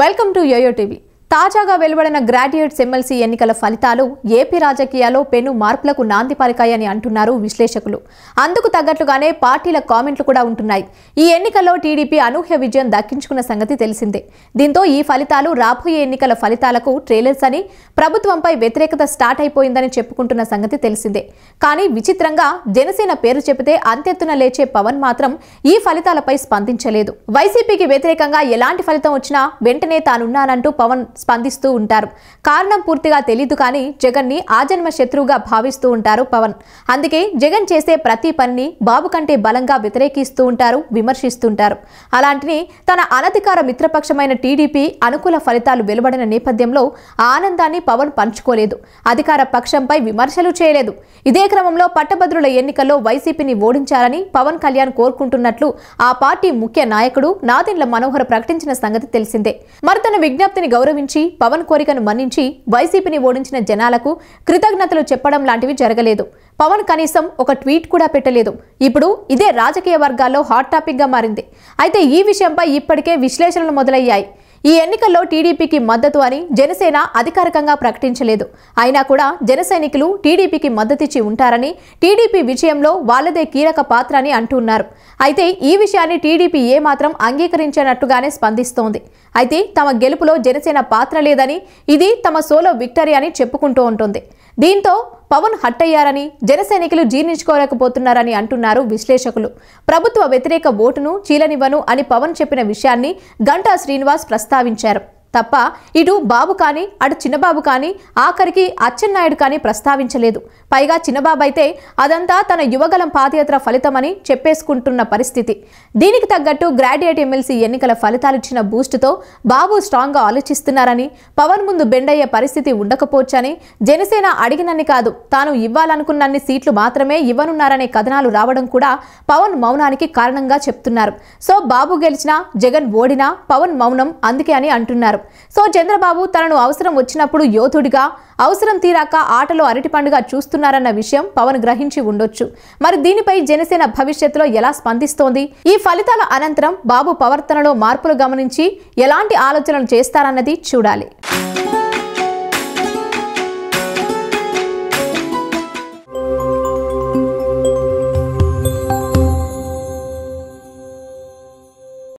Welcome to YoYo TV. తాజాగా వెలువడిన graduates MLC ఎన్నికల ఫలితాలు ఏపీ రాజకీయాల్లో పెను మార్పులకు నాంది పలికాయని అంటున్నారు విశ్లేషకులు అందుకు తగ్గట్లుగానే పార్టీల కామెంట్లు కూడా ఉంటున్నాయి ఈ ఎన్నికల్లో టీడీపీ అనూహ్య విజయం దక్కించుకున్న సంగతి తెలిసిందే దీంతో ఈ ఫలితాలు రాబోయే ఎన్నికల ఫలితాలకు ట్రేలర్స్ అని ప్రభుత్వంపై వ్యతిరేకత స్టార్ట్ అయిపోయిందని చెప్పుకుంటున్న సంగతి తెలిసిందే కానీ విచిత్రంగా జనసేన పేరు చెబితే అంతెత్తున లేచే పవన్ మాత్రం ఈ ఫలితాలపై స్పందించలేదు వైసీపీకి వ్యతిరేకంగా ఎలాంటి ఫలితం వచ్చినా వెంటనే తానున్నానంటూ పవన్ స్పందిస్తూ ఉంటారు కారణం పూర్తిగా తెలీదు కానీ జగన్ ని ఆజన్మ శత్రువుగా భావిస్తూ ఉంటారు పవన్ అందుకే జగన్ చేసే ప్రతి పనిని బాబు కంటే బలంగా వ్యతిరేకిస్తూ ఉంటారు విమర్శిస్తుంటారు అలాంటిని తన అనధికార మిత్రపక్షమైన టీడీపీ అనుకూల ఫలితాలు వెలువడిన నేపథ్యంలో ఆనందాన్ని పవన్ పంచుకోలేదు అధికార పక్షంపై విమర్శలు చేయలేదు ఇదే క్రమంలో పట్టభద్రుల ఎన్నికల్లో వైసీపీని ఓడించాలని పవన్ కళ్యాణ్ కోరుకుంటున్నట్లు ఆ పార్టీ ముఖ్య నాయకుడు నాదెండ్ల మనోహర్ ప్రకటించిన సంగతి తెలిసిందే మరి తన విజ్ఞప్తిని గౌరవించి స్పందించి పవన్ కోరికను మన్నించి వైసీపీని ఓడించిన జనాలకు కృతజ్ఞతలు చెప్పడం లాంటివి జరగలేదు పవన్ కనీసం ఒక ట్వీట్ కూడా పెట్టలేదు ఇప్పుడు ఇదే రాజకీయ వర్గాల్లో హాట్ టాపిక్గా మారింది అయితే ఈ విషయంపై ఇప్పటికే విశ్లేషణలు మొదలయ్యాయి ఈ ఎన్నికల్లో టీడీపీకి మద్దతు అని జనసేన అధికారికంగా ప్రకటించలేదు అయినా కూడా జనసైనికులు టీడీపీకి మద్దతిచ్చి ఉంటారని టీడీపీ విజయంలో వాళ్ళదే కీలక పాత్ర అని అంటున్నారు అయితే ఈ విషయాన్ని టీడీపీ ఏమాత్రం అంగీకరించినట్టుగానే స్పందిస్తోంది అయితే తమ గెలుపులో జనసేన పాత్ర లేదని ఇది తమ సోలో విక్టరీ అని చెప్పుకుంటూ ఉంటుంది దీంతో పవన్ హట్టయ్యారని జనసైనికులు జీర్ణించుకోలేకపోతున్నారని అంటున్నారు విశ్లేషకులు ప్రభుత్వ వ్యతిరేక ఓటును చీలనివ్వను అని పవన్ చెప్పిన విషయాన్ని గంటా శ్రీనివాస్ ప్రస్తావించారు తప్ప ఇటు బాబు కానీ అటు చిన్నబాబు కానీ ఆఖరికి అచ్చెన్నాయుడు కానీ ప్రస్తావించలేదు పైగా చిన్నబాబు అయితే అదంతా తన యువగలం పాదయాత్ర ఫలితమని చెప్పేసుకుంటున్న పరిస్థితి దీనికి తగ్గట్టు గ్రాడ్యుయేట్ ఎమ్మెల్సీ ఎన్నికల ఫలితాలిచ్చిన బూస్టుతో బాబు స్ట్రాంగ్గా ఆలోచిస్తున్నారని పవన్ ముందు బెండయ్యే పరిస్థితి ఉండకపోవచ్చని జనసేన అడిగినన్ని కాదు తాను ఇవ్వాలనుకున్నన్ని సీట్లు మాత్రమే ఇవ్వనున్నారనే కథనాలు రావడం కూడా పవన్ మౌనానికి కారణంగా చెప్తున్నారు సో బాబు గెలిచినా జగన్ ఓడినా పవన్ మౌనం అందుకే అని అంటున్నారు అన్నారు సో చంద్రబాబు తనను అవసరం వచ్చినప్పుడు యోధుడిగా అవసరం తీరాక ఆటలో అరటి పండుగ చూస్తున్నారన్న విషయం పవన్ గ్రహించి ఉండొచ్చు మరి దీనిపై జనసేన భవిష్యత్తులో ఎలా స్పందిస్తోంది ఈ ఫలితాల అనంతరం బాబు ప్రవర్తనలో మార్పులు గమనించి ఎలాంటి ఆలోచనలు చేస్తారన్నది చూడాలి